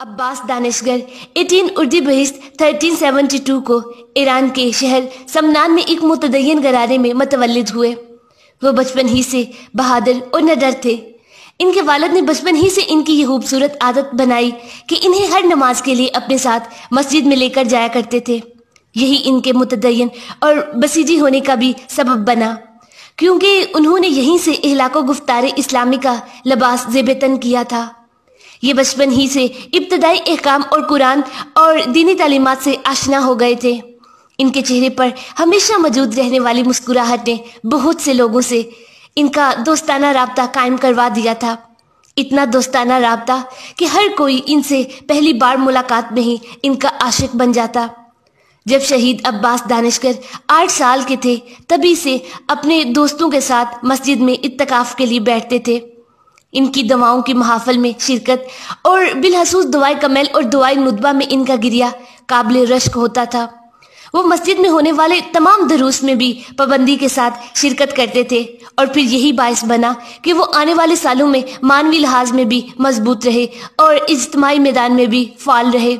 अब्बास दानिशगर 18 उर्दी बहिश्त 1372 को ईरान के शहर समनान में एक मुतदयन गरारे में मतवलद हुए वो बचपन ही से बहादुर और नडर थे इनके वालद ने बचपन ही से इनकी ये खूबसूरत आदत बनाई कि इन्हें हर नमाज के लिए अपने साथ मस्जिद में लेकर जाया करते थे यही इनके मुतदयन और बसीजी होने का भी सबब बना क्योंकि उन्होंने यहीं से इहलाको गुफ्तार इस्लामी का लबास जेबतन किया था ये बचपन ही से इब्तदाई अहकाम और कुरान और दीनी तालीमत से आशना हो गए थे इनके चेहरे पर हमेशा मौजूद रहने वाली मुस्कुराहट ने बहुत से लोगों से इनका दोस्ताना रबता कायम करवा दिया था इतना दोस्ताना रबता कि हर कोई इनसे पहली बार मुलाकात में ही इनका आशिक बन जाता जब शहीद अब्बास दानिशकर आठ साल के थे तभी से अपने दोस्तों के साथ मस्जिद में इतकाफ के लिए बैठते थे इनकी दवाओं की महाफल में शिरकत और बिलहसूस दुआई कमल और दुआई मुतबा में इनका गिरिया काबिल रश्क होता था वो मस्जिद में होने वाले तमाम दरूस में भी पाबंदी के साथ शिरकत करते थे और फिर यही बायस बना कि वो आने वाले सालों में मानवी लिहाज में भी मजबूत रहे और इज्तमाही मैदान में भी फाल रहे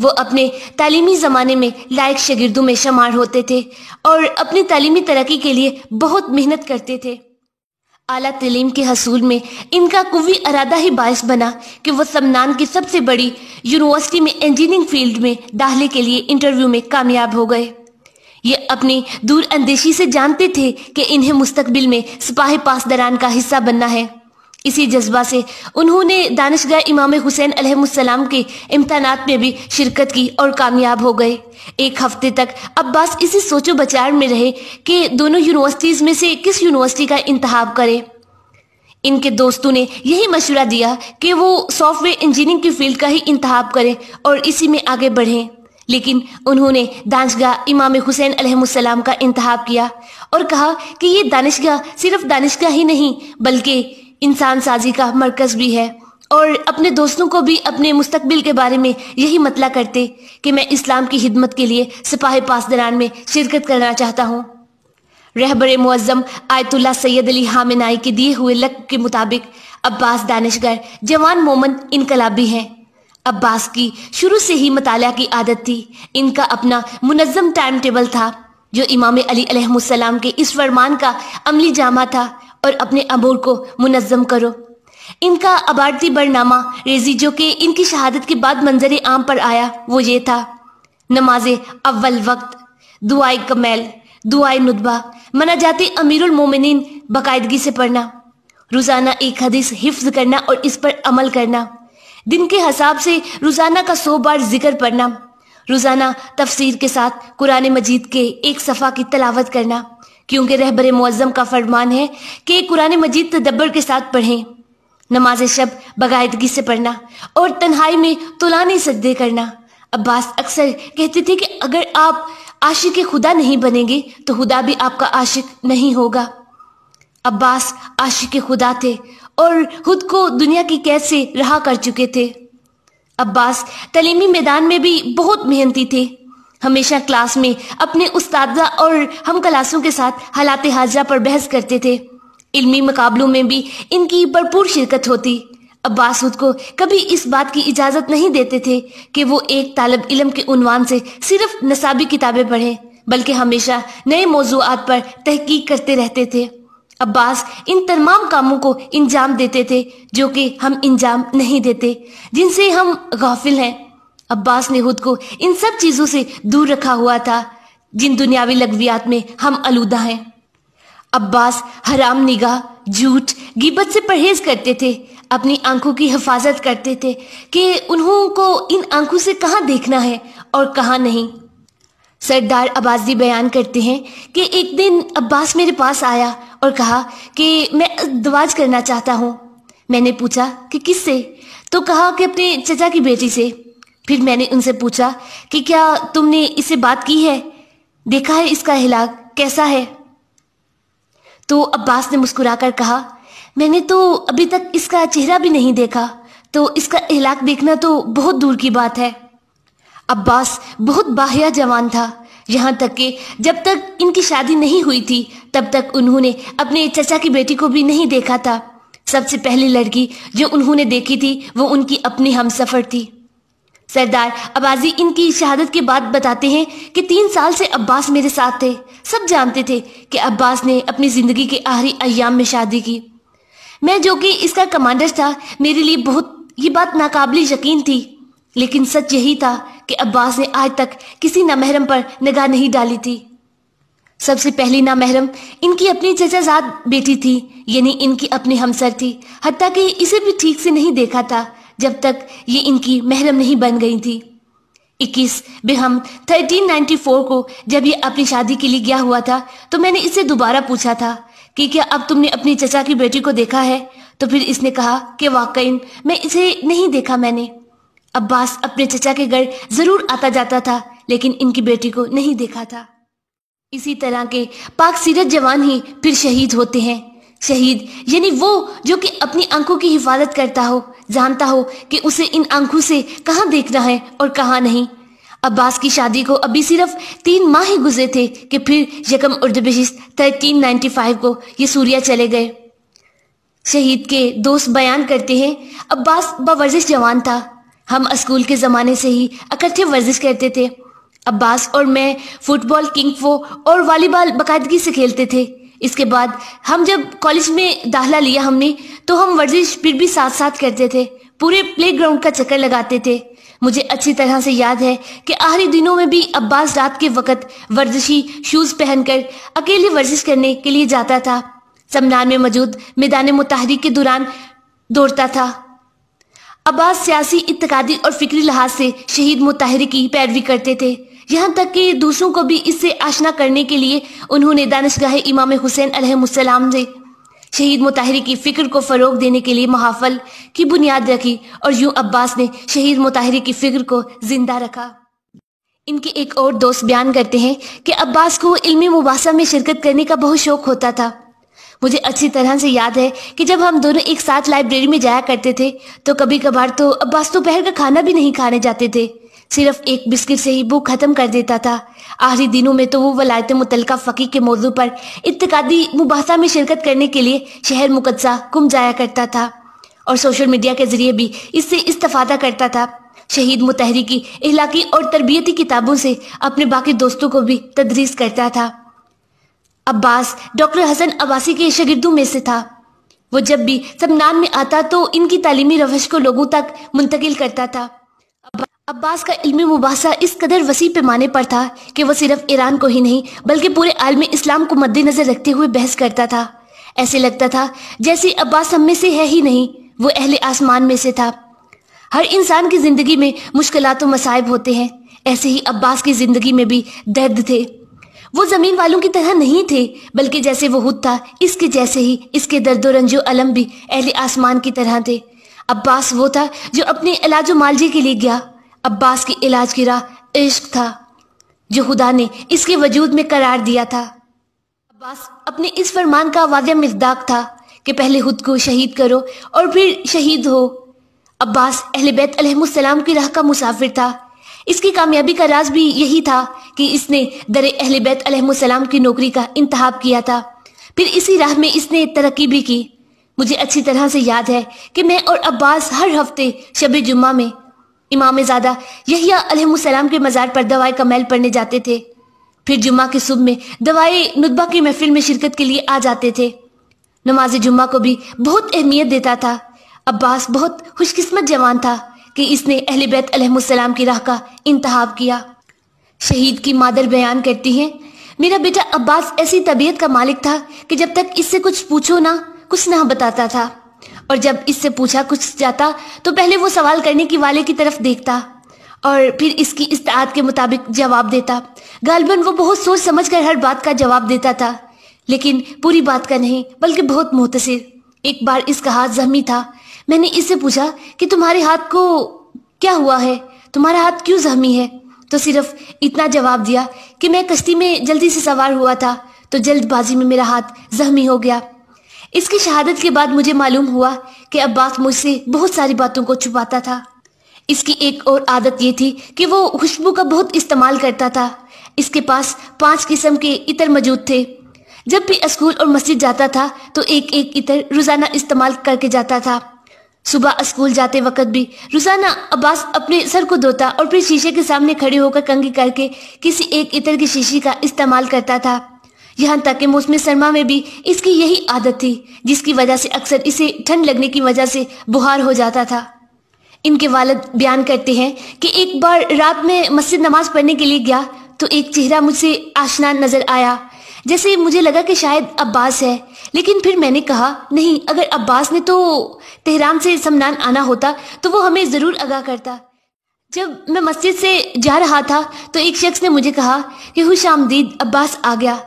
वो अपने तालीमी ज़माने में लायक शगिर्दों में शुमार होते थे और अपनी तालीमी तरक्की के लिए बहुत मेहनत करते थे आला तलीम के हसूल में इनका कुवी अरादा ही बायस बना कि वह समनान की सबसे बड़ी यूनिवर्सिटी में इंजीनियरिंग फील्ड में दाखिले के लिए इंटरव्यू में कामयाब हो गए ये अपनी दूर अंदेशी से जानते थे कि इन्हें मुस्तबिल में सिपाही पासदारान का हिस्सा बनना है इसी जज्बा से उन्होंने दानिशगाह इमाम हुसैन अलहसलाम के इम्तान में भी शिरकत की और कामयाब हो गए एक हफ्ते तक अब्बास इसी सोचो बचार में रहे कि दोनों यूनिवर्सिटीज़ में से किस यूनिवर्सिटी का इंतहा करें इनके दोस्तों ने यही मशवरा दिया कि वो सॉफ्टवेयर इंजीनियरिंग की फील्ड का ही इंतहा करें और इसी में आगे बढ़ें लेकिन उन्होंने दानशगाह इमाम हुसैन अलहसलाम का इंतहा किया और कहा कि ये दानिशगाह सिर्फ दानिशगा ही नहीं बल्कि इंसान साजी का मरकज़ भी है और अपने दोस्तों को भी अपने मुस्तबिल के बारे में यही मतला करते कि मैं इस्लाम की हिदमत के लिए सिपाही पासदारान में शिरकत करना चाहता हूँ रहबर मुआज़म आयतुल्ला सैयद अली हामिनाई के दिए हुए लक के मुताबिक अब्बास दानिशगर जवान मोमन इनकलाबी हैं अब्बास की शुरू से ही मताल की आदत थी इनका अपना मुनज़म टाइम टेबल था जो इमाम अली के इस फरमान का अमली जामा था और अपने अमूर को मुनज़म करो इनका अबारती बरनामा रेजी जो कि इनकी शहादत के बाद मंजर आम पर आया वो ये था नमाज अव्वल वक्त दुआ कमैल दुआ नुतबा मना जाती जाते अमीरमिन बाकायदगी से पढ़ना रोज़ाना एक हदीस हिफ्ज करना और इस पर अमल करना दिन के हिसाब से रोज़ाना का सौ बार जिक्र पढ़ना रोज़ाना तफसीर के साथ कुरान मजीद के एक सफ़ा की तलावत करना क्योंकि रहबर मुआजम का फरमान है कि कुरान मजीद तदब्बर के साथ पढ़ें नमाज शब बाकायदगी से पढ़ना और तन्हाई में तुलानी सजदे करना अब्बास अक्सर कहते थे कि अगर आप आशिक खुदा नहीं बनेंगे तो खुदा भी आपका आशिक नहीं होगा अब्बास आशिक खुदा थे और खुद को दुनिया की कैद से रहा कर चुके थे अब्बास तलीमी मैदान में भी बहुत मेहनती थे हमेशा क्लास में अपने उस्तादा और हम क्लासों के साथ हालात हाजरा पर बहस करते थे इल्मी मुकाबलों में भी इनकी भरपूर शिरकत होती अब्बास खुद को कभी इस बात की इजाज़त नहीं देते थे कि वो एक तालब इलम के उनवान से सिर्फ नसाबी किताबें पढ़ें बल्कि हमेशा नए मौजूद पर तहकीक करते रहते थे अब्बास इन तमाम कामों को इंजाम देते थे जो कि हम इंजाम नहीं देते जिनसे हम गाफिल हैं अब्बास ने खुद को इन सब चीज़ों से दूर रखा हुआ था जिन दुनियावी लगवियात में हम आलूदा हैं अब्बास हराम निगाह झूठ गिबत से परहेज करते थे अपनी आंखों की हिफाजत करते थे कि उन्हों को इन आंखों से कहाँ देखना है और कहाँ नहीं सरदार अब्बासदी बयान करते हैं कि एक दिन अब्बास मेरे पास आया और कहा कि मैं दवाज करना चाहता हूँ मैंने पूछा कि किससे तो कहा कि अपने चचा की बेटी से फिर मैंने उनसे पूछा कि क्या तुमने इससे बात की है देखा है इसका हिलाक कैसा है तो अब्बास ने मुस्कुराकर कहा मैंने तो अभी तक इसका चेहरा भी नहीं देखा तो इसका हिलाक देखना तो बहुत दूर की बात है अब्बास बहुत बाहिया जवान था यहाँ तक कि जब तक इनकी शादी नहीं हुई थी तब तक उन्होंने अपने चचा की बेटी को भी नहीं देखा था सबसे पहली लड़की जो उन्होंने देखी थी वो उनकी अपनी हमसफर थी सरदार अबाजी इनकी शहादत के बाद बताते हैं कि तीन साल से अब्बास मेरे साथ थे सब जानते थे कि अब्बास ने अपनी ज़िंदगी के आखिरी अयाम में शादी की मैं जो कि इसका कमांडर था मेरे लिए बहुत ये बात नाकाबिल यकीन थी लेकिन सच यही था कि अब्बास ने आज तक किसी नामहरम पर निगाह नहीं डाली थी सबसे पहली नामहरम इनकी अपनी चचाजाद बेटी थी यानी इनकी अपनी हमसर थी हती कि इसे भी ठीक से नहीं देखा था जब तक ये इनकी महरम नहीं बन गई थी इक्कीस बेहम 1394 को जब ये अपनी शादी के लिए गया हुआ था तो मैंने इससे दोबारा पूछा था कि क्या अब तुमने अपनी चचा की बेटी को देखा है तो फिर इसने कहा कि वाकई मैं इसे नहीं देखा मैंने अब्बास अपने चचा के घर जरूर आता जाता था लेकिन इनकी बेटी को नहीं देखा था इसी तरह के पाक सीरत जवान ही फिर शहीद होते हैं शहीद यानी वो जो कि अपनी आंखों की हिफाजत करता हो जानता हो कि उसे इन आंखों से कहाँ देखना है और कहाँ नहीं अब्बास की शादी को अभी सिर्फ तीन माह ही गुजरे थे कि फिर यकम उर्दबिश थर्टीन नाइन्टी फाइव को ये सूर्या चले गए शहीद के दोस्त बयान करते हैं अब्बास बर्जिश जवान था हम स्कूल के ज़माने से ही इकट्ठे वर्जिश करते थे अब्बास और मैं फुटबॉल किंग फो और वॉलीबॉल बाकायदगी से खेलते थे इसके बाद हम जब कॉलेज में दाखला लिया हमने तो हम वर्जिश फिर भी साथ साथ करते थे पूरे प्लेग्राउंड का चक्कर लगाते थे मुझे अच्छी तरह से याद है कि आखिरी दिनों में भी अब्बास रात के वक्त वर्जिशी शूज पहनकर अकेले वर्जिश करने के लिए जाता था समनान में मौजूद मैदान मुताहरी के दौरान दौड़ता था अब्बास सियासी इतकादी और फिक्री लिहाज से शहीद मुताहरी की पैरवी करते थे यहाँ तक कि दूसरों को भी इससे आशना करने के लिए उन्होंने दानशगाह इमाम हुसैन अलहसलाम से शहीद मुताहरी की फिक्र को फ़रोग देने के लिए महाफल की बुनियाद रखी और यूं अब्बास ने शहीद मुताहरी की फिक्र को जिंदा रखा इनके एक और दोस्त बयान करते हैं कि अब्बास को इल्मी मुबासा में शिरकत करने का बहुत शौक होता था मुझे अच्छी तरह से याद है कि जब हम दोनों एक साथ लाइब्रेरी में जाया करते थे तो कभी कभार तो अब्बास दोपहर तो का खाना भी नहीं खाने जाते थे सिर्फ एक बिस्किट से ही भूख खत्म कर देता था आखिरी दिनों में तो वो वलायत मुतलका फ़की के मौजू पर इतकादी मुबासा में शिरकत करने के लिए शहर मुकदसा गुम जाया करता था और सोशल मीडिया के जरिए भी इससे इस्तफादा करता था शहीद मुतहरी की इलाकी और तरबियती किताबों से अपने बाकी दोस्तों को भी तदरीस करता था अब्बास डॉक्टर हसन अब्बासी के शगिर्दों में से था वो जब भी समनान में आता तो इनकी तालीमी रवश को लोगों तक मुंतकिल करता था अब्बास का इल्मी मुबासा इस कदर वसी पैमाने पर था कि वह सिर्फ ईरान को ही नहीं बल्कि पूरे आलमी इस्लाम को मद्देनजर रखते हुए बहस करता था ऐसे लगता था जैसे अब्बास हम में से है ही नहीं वो अहले आसमान में से था हर इंसान की ज़िंदगी में मुश्किल तो मसायब होते हैं ऐसे ही अब्बास की ज़िंदगी में भी दर्द थे वो ज़मीन वालों की तरह नहीं थे बल्कि जैसे वो खुद था इसके जैसे ही इसके दर्द रंजो अलम भी अहले आसमान की तरह थे अब्बास वो था जो अपने इलाज मालजे के लिए गया अब्बास की इलाज की राह इश्क था जो खुदा ने इसके वजूद में करार दिया था अब्बास अपने इस फरमान का वादा मजदाक था कि पहले खुद को शहीद करो और फिर शहीद हो अब्बास बैत अलहसलाम की राह का मुसाफिर था इसकी कामयाबी का राज भी यही था कि इसने दर बैत अलहसलाम की नौकरी का इंतहाब किया था फिर इसी राह में इसने तरक्की भी की मुझे अच्छी तरह से याद है कि मैं और अब्बास हर हफ्ते शब जुम्मा में इमाम यही अलहमसलाम के मज़ार पर दवाई का मैल पढ़ने जाते थे फिर जुम्मा के सुबह में दवाई नुतबा की महफिल में शिरकत के लिए आ जाते थे नमाज जुम्मा को भी बहुत अहमियत देता था अब्बास बहुत खुशकिस्मत जवान था कि इसने अहल बैतम की राह का इंतहा किया शहीद की मादर बयान करती हैं मेरा बेटा अब्बास ऐसी तबीयत का मालिक था कि जब तक इससे कुछ पूछो ना कुछ ना बताता था और जब इससे पूछा कुछ जाता तो पहले वो सवाल करने की वाले की तरफ देखता और फिर इसकी इस्तात के मुताबिक जवाब देता गालबन वो बहुत सोच समझ कर हर बात का जवाब देता था लेकिन पूरी बात का नहीं बल्कि बहुत मुहतसर एक बार इसका हाथ जहमी था मैंने इससे पूछा कि तुम्हारे हाथ को क्या हुआ है तुम्हारा हाथ क्यों जहमी है तो सिर्फ इतना जवाब दिया कि मैं कश्ती में जल्दी से सवार हुआ था तो जल्दबाजी में मेरा हाथ जहमी हो गया इसकी शहादत के बाद मुझे मालूम हुआ कि अब्बास मुझसे बहुत सारी बातों को छुपाता था इसकी एक और आदत ये थी कि वो खुशबू का बहुत इस्तेमाल करता था इसके पास पांच किस्म के इतर मौजूद थे जब भी स्कूल और मस्जिद जाता था तो एक एक इतर रोज़ाना इस्तेमाल करके जाता था सुबह स्कूल जाते वक्त भी रोज़ाना अब्बास अपने सर को धोता और फिर शीशे के सामने खड़े होकर कंगी करके किसी एक इतर की शीशी का इस्तेमाल करता था यहाँ तक कि मौसम सरमा में भी इसकी यही आदत थी जिसकी वजह से अक्सर इसे ठंड लगने की वजह से बुहार हो जाता था इनके वालद बयान करते हैं कि एक बार रात में मस्जिद नमाज पढ़ने के लिए गया तो एक चेहरा मुझसे आशना नजर आया जैसे मुझे लगा कि शायद अब्बास है लेकिन फिर मैंने कहा नहीं अगर अब्बास ने तो तेहरान से समनान आना होता तो वो हमें ज़रूर आगा करता जब मैं मस्जिद से जा रहा था तो एक शख्स ने मुझे कहा कि खुश अब्बास आ गया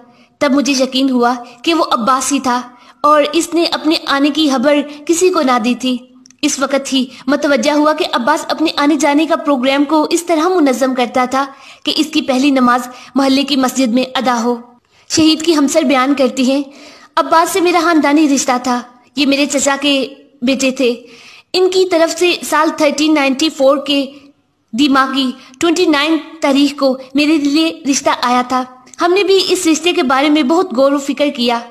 तब मुझे यकीन हुआ कि वो अब्बासी था और इसने अपने आने की खबर किसी को ना दी थी इस वक्त ही मतवजा हुआ कि अब्बास अपने आने जाने का प्रोग्राम को इस तरह मुनजम करता था कि इसकी पहली नमाज मोहल्ले की मस्जिद में अदा हो शहीद की हमसर बयान करती हैं अब्बास से मेरा खानदानी रिश्ता था ये मेरे चचा के बेटे थे इनकी तरफ से साल 1394 के दिमागी 29 तारीख को मेरे लिए रिश्ता आया था हमने भी इस रिश्ते के बारे में बहुत गौर फिक्र किया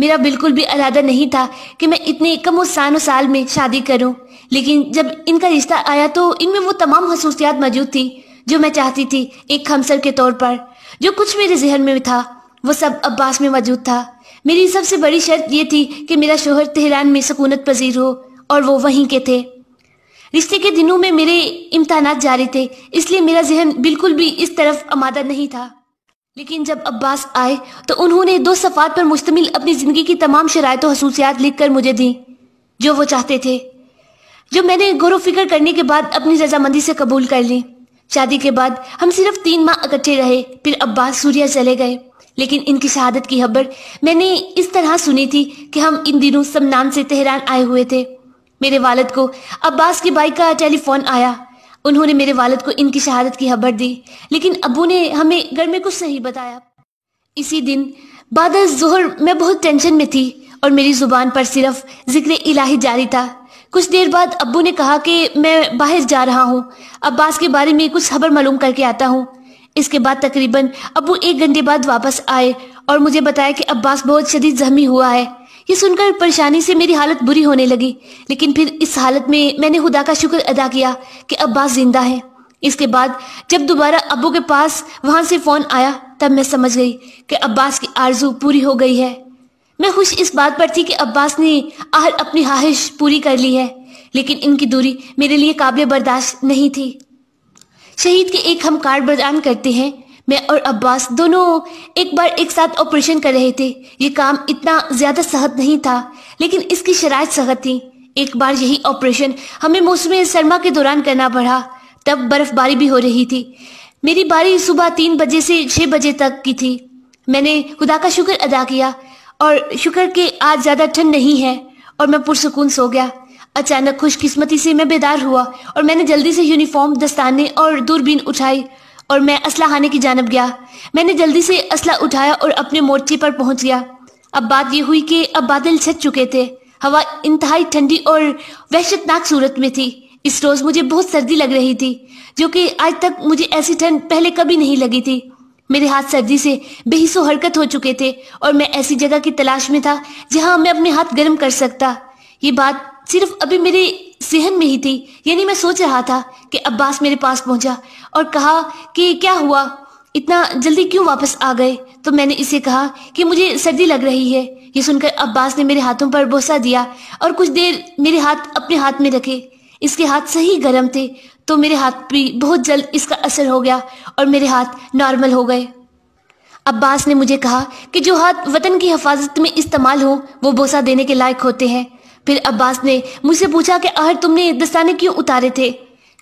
मेरा बिल्कुल भी अरादा नहीं था कि मैं इतने कम सानो साल में शादी करूं लेकिन जब इनका रिश्ता आया तो इनमें वो तमाम खसूसियात मौजूद थी जो मैं चाहती थी एक हमसर के तौर पर जो कुछ मेरे जहन में था वो सब अब्बास में मौजूद था मेरी सबसे बड़ी शर्त ये थी कि मेरा शोहर तेहरान में सकूनत पजीर हो और वो वहीं के थे रिश्ते के दिनों में मेरे इम्तहान जारी थे इसलिए मेरा जहन बिल्कुल भी इस तरफ आमादा नहीं था लेकिन जब अब्बास आए तो उन्होंने दो सफ़ात पर मुश्तमिल अपनी ज़िंदगी की तमाम शरात खसूसियात लिख कर मुझे दी जो वो चाहते थे जो मैंने गौर फिक्र करने के बाद अपनी रजामंदी से कबूल कर ली शादी के बाद हम सिर्फ तीन माह इकट्ठे रहे फिर अब्बास सूर्या चले गए लेकिन इनकी शहादत की खबर मैंने इस तरह सुनी थी कि हम इन दिनों समनान से तेहरान आए हुए थे मेरे वालद को अब्बास की बाई का टेलीफोन आया उन्होंने मेरे वालद को इनकी शहादत की खबर दी लेकिन अबू ने हमें घर में कुछ नहीं बताया इसी दिन बाद जोहर मैं बहुत टेंशन में थी और मेरी जुबान पर सिर्फ जिक्र इलाही जारी था कुछ देर बाद अबू ने कहा कि मैं बाहर जा रहा हूँ अब्बास के बारे में कुछ खबर मालूम करके आता हूँ इसके बाद तकरीबन अबू एक घंटे बाद वापस आए और मुझे बताया कि अब्बास बहुत शदीद जख्मी हुआ है ये सुनकर परेशानी से मेरी हालत बुरी होने लगी लेकिन फिर इस हालत में मैंने खुदा का शुक्र अदा किया कि अब्बास जिंदा है इसके बाद जब दोबारा अबू के पास वहां से फ़ोन आया तब मैं समझ गई कि अब्बास की आरजू पूरी हो गई है मैं खुश इस बात पर थी कि अब्बास ने आहर अपनी ख्वाहिश पूरी कर ली है लेकिन इनकी दूरी मेरे लिए काबिल बर्दाश्त नहीं थी शहीद के एक हम कार्ड बरदान करते हैं मैं और अब्बास दोनों एक बार एक साथ ऑपरेशन कर रहे थे ये काम इतना ज्यादा सहत नहीं था लेकिन इसकी शराय सहत थी एक बार यही ऑपरेशन हमें मौसम सरमा के दौरान करना पड़ा तब बर्फबारी भी हो रही थी मेरी बारी सुबह तीन बजे से छह बजे तक की थी मैंने खुदा का शुक्र अदा किया और शुक्र के आज ज़्यादा ठंड नहीं है और मैं पुरसकून सो गया अचानक खुशकिस्मती से मैं बेदार हुआ और मैंने जल्दी से यूनिफॉर्म दस्ताने और दूरबीन उठाई और मैं असला असलाखाने की जानब गया मैंने जल्दी से असला उठाया और अपने मोर्चे पर पहुंच गया अब बात यह हुई कि अब बादल छट चुके थे हवा इंतहाई ठंडी और वहशतनाक सूरत में थी इस रोज मुझे बहुत सर्दी लग रही थी जो कि आज तक मुझे ऐसी ठंड पहले कभी नहीं लगी थी मेरे हाथ सर्दी से बेहिसो हरकत हो चुके थे और मैं ऐसी जगह की तलाश में था जहां मैं अपने हाथ गर्म कर सकता ये बात सिर्फ अभी मेरे सेहन में ही थी यानी मैं सोच रहा था कि अब्बास मेरे पास पहुंचा और कहा कि क्या हुआ इतना जल्दी क्यों वापस आ गए तो मैंने इसे कहा कि मुझे सर्दी लग रही है ये सुनकर अब्बास ने मेरे हाथों पर बोसा दिया और कुछ देर मेरे हाथ अपने हाथ में रखे इसके हाथ सही गर्म थे तो मेरे हाथ पर बहुत जल्द इसका असर हो गया और मेरे हाथ नॉर्मल हो गए अब्बास ने मुझे कहा कि जो हाथ वतन की हफाजत में इस्तेमाल हो वो बोसा देने के लायक होते हैं फिर अब्बास ने मुझसे पूछा कि आहर तुमने दस्ताने क्यों उतारे थे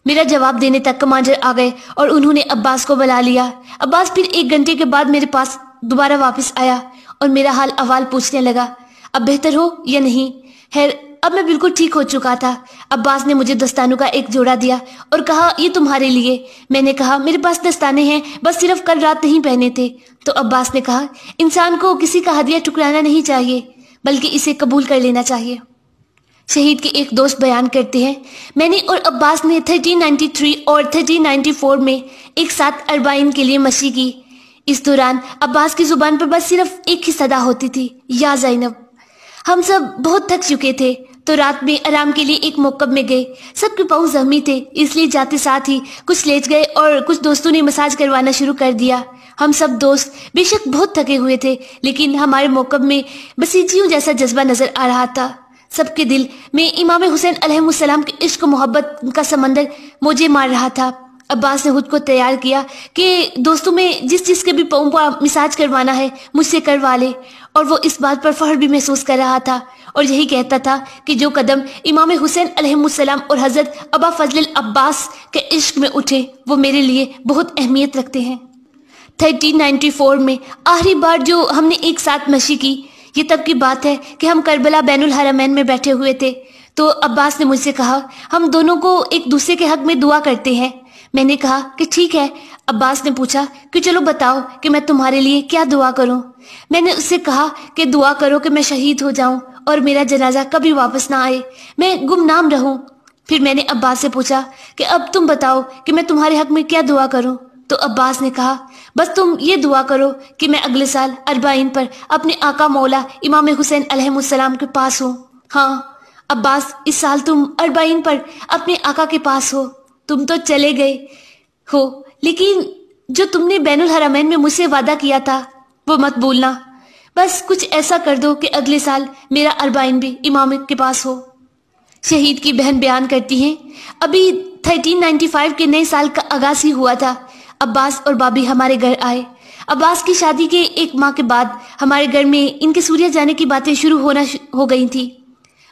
मेरा जवाब देने तक कमांडर आ गए और उन्होंने अब्बास को बुला लिया अब्बास फिर एक घंटे के बाद मेरे पास दोबारा वापस आया और मेरा हाल अवाल पूछने लगा अब बेहतर हो या नहीं खैर अब मैं बिल्कुल ठीक हो चुका था अब्बास ने मुझे दस्तानों का एक जोड़ा दिया और कहा ये तुम्हारे लिए मैंने कहा मेरे पास दस्ताने हैं बस सिर्फ कल रात नहीं पहने थे तो अब्बास ने कहा इंसान को किसी का हदिया टुकराना नहीं चाहिए बल्कि इसे कबूल कर लेना चाहिए शहीद के एक दोस्त बयान करते हैं मैंने और अब्बास ने 1393 और 1394 में एक साथ अरबाइन के लिए मशी की इस दौरान अब्बास की जुबान पर बस सिर्फ एक ही सदा होती थी या जैनब हम सब बहुत थक चुके थे तो रात में आराम के लिए एक मौकब में गए सबके पाँव जहमी थे इसलिए जाते साथ ही कुछ लेट गए और कुछ दोस्तों ने मसाज करवाना शुरू कर दिया हम सब दोस्त बेशक बहुत थके हुए थे लेकिन हमारे मौकब में बसीचियों जैसा जज्बा नजर आ रहा था सबके दिल में इमाम हुसैन अलहसलाम के इश्क मोहब्बत का समंदर मुझे मार रहा था अब्बास ने खुद को तैयार किया कि दोस्तों में जिस चीज़ के भी पाऊ को मिसाज करवाना है मुझसे करवा ले और वो इस बात पर फहर भी महसूस कर रहा था और यही कहता था कि जो कदम इमाम हुसैन अलहसलाम और हज़रत अबा फजल अब्बास के इश्क में उठे वो मेरे लिए बहुत अहमियत रखते हैं 1394 में आखिरी बार जो हमने एक साथ मशी की ये तब की बात है कि हम करबला बैनुल हरमैन में बैठे हुए थे तो अब्बास ने मुझसे कहा हम दोनों को एक दूसरे के हक में दुआ करते हैं मैंने कहा कि ठीक है अब्बास ने पूछा कि चलो बताओ कि मैं तुम्हारे लिए क्या दुआ करूं मैंने उससे कहा कि दुआ करो कि मैं शहीद हो जाऊं और मेरा जनाजा कभी वापस ना आए मैं गुमनाम रहूं फिर मैंने अब्बास से पूछा कि अब तुम बताओ कि मैं तुम्हारे हक में क्या दुआ करूं तो अब्बास ने कहा बस तुम ये दुआ करो कि मैं अगले साल अरबाइन पर अपने आका मौला इमाम हुसैन अलहसलाम के पास हूँ हाँ अब्बास इस साल तुम अरबाइन पर अपने आका के पास हो तुम तो चले गए हो लेकिन जो तुमने बैन हरामैन में मुझसे वादा किया था वो मत बोलना बस कुछ ऐसा कर दो कि अगले साल मेरा अरबाइन भी इमाम के पास हो शहीद की बहन बयान करती हैं अभी 1395 के नए साल का आगाज ही हुआ था अब्बास और बाबी हमारे घर आए अब्बास की शादी के एक माह के बाद हमारे घर में इनके सूर्या जाने की बातें शुरू होना हो गई थी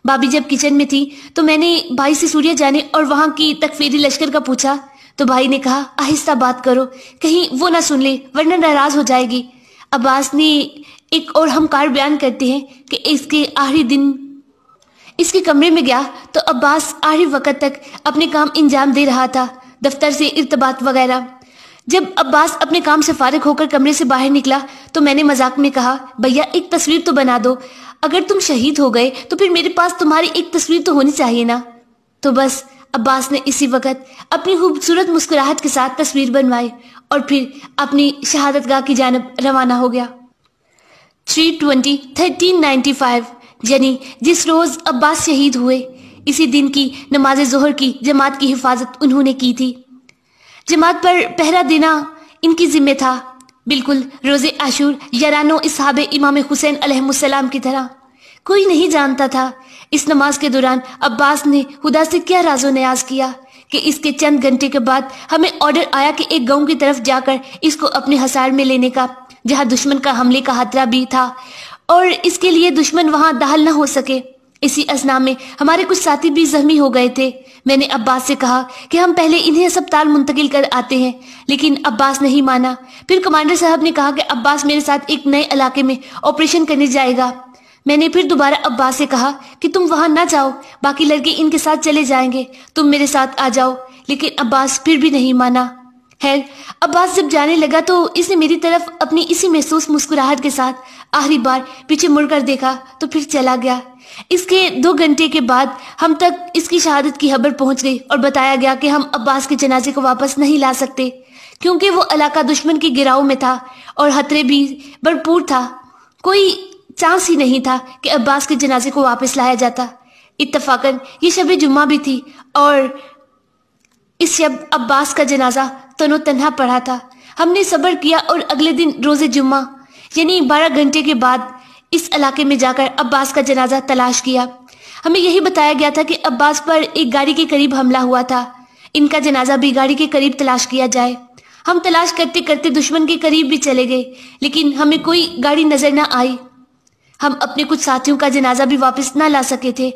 बाबी जब किचन में थी तो मैंने भाई से सूर्या जाने और वहां की तकफीरी लश्कर का पूछा तो भाई ने कहा आहिस्ता बात करो कहीं वो ना सुन ले वरना नाराज हो जाएगी अब्बास ने एक और हमकार बयान करते हैं कि इसके आखिरी दिन इसके कमरे में गया तो अब्बास आखिरी वक्त तक अपने काम अंजाम दे रहा था दफ्तर से इर्तबात वगैरह जब अब्बास अपने काम से फारिग होकर कमरे से बाहर निकला तो मैंने मजाक में कहा भैया एक तस्वीर तो बना दो अगर तुम शहीद हो गए तो फिर मेरे पास तुम्हारी एक तस्वीर तो होनी चाहिए ना तो बस अब्बास ने इसी वक्त अपनी खूबसूरत मुस्कुराहट के साथ तस्वीर बनवाई और फिर अपनी शहादत गाह की जानब रवाना हो गया three twenty thirteen ninety five यानी जिस रोज अब्बास शहीद हुए इसी दिन की नमाज जोहर की जमात की हिफाजत उन्होंने की थी जमात पर पहरा देना इनकी जिम्मे था बिल्कुल रोज़े आशूर यरानो इसहाब इमाम हुसैन अलहसलाम की तरह कोई नहीं जानता था इस नमाज के दौरान अब्बास ने खुदा से क्या राजो न्याज किया कि इसके चंद घंटे के बाद हमें ऑर्डर आया कि एक गांव की तरफ जाकर इसको अपने हसार में लेने का जहां दुश्मन का हमले का खतरा भी था और इसके लिए दुश्मन वहां दहल न हो सके इसी असना में हमारे कुछ साथी भी जख्मी हो गए थे मैंने अब्बास से कहा कि हम पहले इन्हें अस्पताल मुंतकिल कर आते हैं लेकिन अब्बास नहीं माना फिर कमांडर साहब ने कहा कि अब्बास मेरे साथ एक नए इलाके में ऑपरेशन करने जाएगा मैंने फिर दोबारा अब्बास से कहा कि तुम वहां ना जाओ बाकी लड़के इनके साथ चले जाएंगे तुम मेरे साथ आ जाओ लेकिन अब्बास फिर भी नहीं माना है अब्बास जब जाने लगा तो इसने मेरी तरफ अपनी इसी महसूस मुस्कुराहट के साथ आखिरी बार पीछे मुड़कर देखा तो फिर चला गया इसके दो घंटे के बाद हम तक इसकी शहादत की खबर पहुंच गई और बताया गया कि हम अब्बास के जनाजे को वापस नहीं ला सकते क्योंकि वो इलाका दुश्मन के गिराव में था और खतरे भी भरपूर था कोई चांस ही नहीं था कि अब्बास के जनाजे को वापस लाया जाता इतफाकन ये शब जुम्मा भी थी और इस शब अब्बास का जनाजा तनो तन्हा पड़ा था हमने सब्र किया और अगले दिन रोज़े जुम्मा यानी बारह घंटे के बाद इस इलाके में जाकर अब्बास का जनाजा तलाश किया हमें यही बताया गया था कि अब्बास पर एक गाड़ी के करीब हमला हुआ था इनका जनाजा भी गाड़ी के करीब तलाश किया जाए हम तलाश करते करते दुश्मन के करीब भी चले गए लेकिन हमें कोई गाड़ी नजर ना आई हम अपने कुछ साथियों का जनाजा भी वापस ना ला सके थे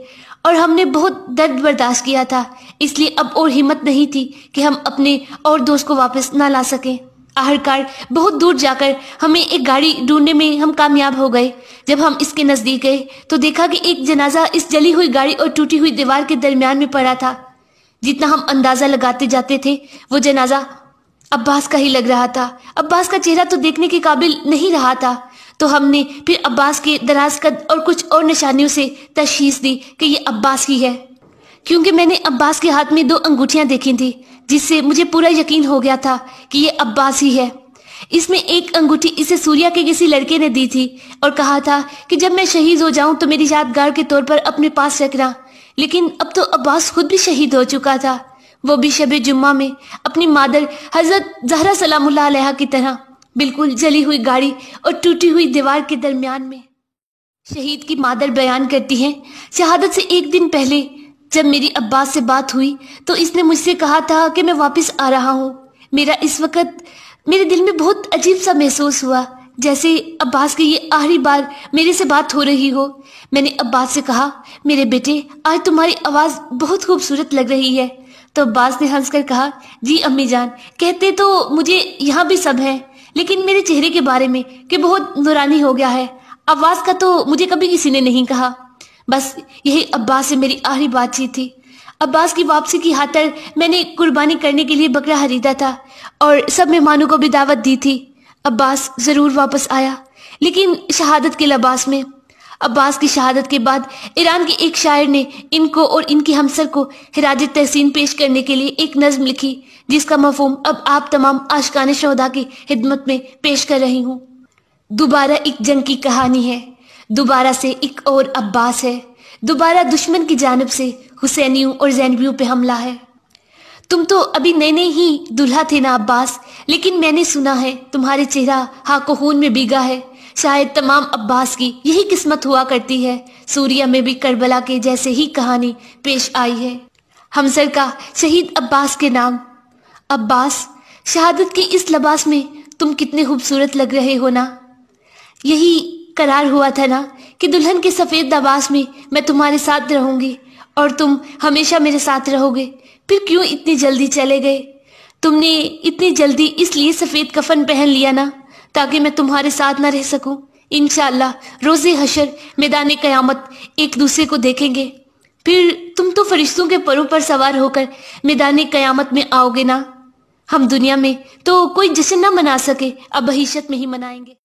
और हमने बहुत दर्द बर्दाश्त किया था इसलिए अब और हिम्मत नहीं थी कि हम अपने और दोस्त को वापस ना ला सकें आहरकार बहुत दूर जाकर हमें एक गाड़ी ढूंढने में हम कामयाब हो गए जब हम इसके नजदीक गए तो देखा कि एक जनाजा इस जली हुई गाड़ी और टूटी हुई दीवार के दरमियान में पड़ा था जितना हम अंदाजा लगाते जाते थे वो जनाजा अब्बास का ही लग रहा था अब्बास का चेहरा तो देखने के काबिल नहीं रहा था तो हमने फिर अब्बास के दराज कद और कुछ और निशानियों से तशीस दी कि ये अब्बास की है क्योंकि मैंने अब्बास के हाथ में दो अंगूठियां देखी थी जिससे मुझे पूरा यकीन हो गया था कि ये अब्बास ही है इसमें एक अंगूठी इसे सूर्या के किसी लड़के ने दी थी और कहा था कि जब मैं शहीद हो जाऊं तो मेरी यादगार के तौर पर अपने पास रखना लेकिन अब तो अब्बास खुद भी शहीद हो चुका था वो भी शब जुम्मा में अपनी मादर हजरत जहरा सलाम की तरह बिल्कुल जली हुई गाड़ी और टूटी हुई दीवार के दरमियान में शहीद की मादर बयान करती हैं शहादत से एक दिन पहले जब मेरी अब्बास से बात हुई तो इसने मुझसे कहा था कि मैं वापस आ रहा हूँ मेरा इस वक्त मेरे दिल में बहुत अजीब सा महसूस हुआ जैसे अब्बास की ये आखिरी बार मेरे से बात हो रही हो मैंने अब्बास से कहा मेरे बेटे आज तुम्हारी आवाज़ बहुत खूबसूरत लग रही है तो अब्बास ने हंसकर कहा जी अम्मी जान कहते तो मुझे यहाँ भी सब है लेकिन मेरे चेहरे के बारे में कि बहुत नुरानी हो गया है आवाज़ का तो मुझे कभी किसी ने नहीं कहा बस यही अब्बास से मेरी आखिरी बातचीत थी अब्बास की वापसी की हाथर मैंने कुर्बानी करने के लिए बकरा खरीदा था और सब मेहमानों को भी दावत दी थी अब्बास ज़रूर वापस आया लेकिन शहादत के लबास में अब्बास की शहादत के बाद ईरान के एक शायर ने इनको और इनके हमसर को हिराज तहसीन पेश करने के लिए एक नज्म लिखी जिसका मफहम अब आप तमाम आशकान शहदा की हिदमत में पेश कर रही हूँ दोबारा एक जंग की कहानी है दोबारा से एक और अब्बास है दोबारा दुश्मन की जानब से हुसैनियों और जैनवियों पे हमला है तुम तो अभी नए नए ही दुल्हा थे ना अब्बास लेकिन मैंने सुना है तुम्हारे चेहरा हाकोहून में बीगा है शायद तमाम अब्बास की यही किस्मत हुआ करती है सूरिया में भी करबला के जैसे ही कहानी पेश आई है हमसर का शहीद अब्बास के नाम अब्बास शहादत के इस लबास में तुम कितने खूबसूरत लग रहे हो ना यही करार हुआ था ना कि दुल्हन के सफेद दबास में मैं तुम्हारे साथ रहूंगी और तुम हमेशा मेरे साथ रहोगे फिर क्यों इतनी जल्दी चले गए तुमने इतनी जल्दी इसलिए सफेद कफन पहन लिया ना ताकि मैं तुम्हारे साथ ना रह सकूं इनशाला रोजे हशर मैदान कयामत एक दूसरे को देखेंगे फिर तुम तो फरिश्तों के परों पर सवार होकर मैदान कयामत में आओगे ना हम दुनिया में तो कोई जश्न ना मना सके अब बहीशत में ही मनाएंगे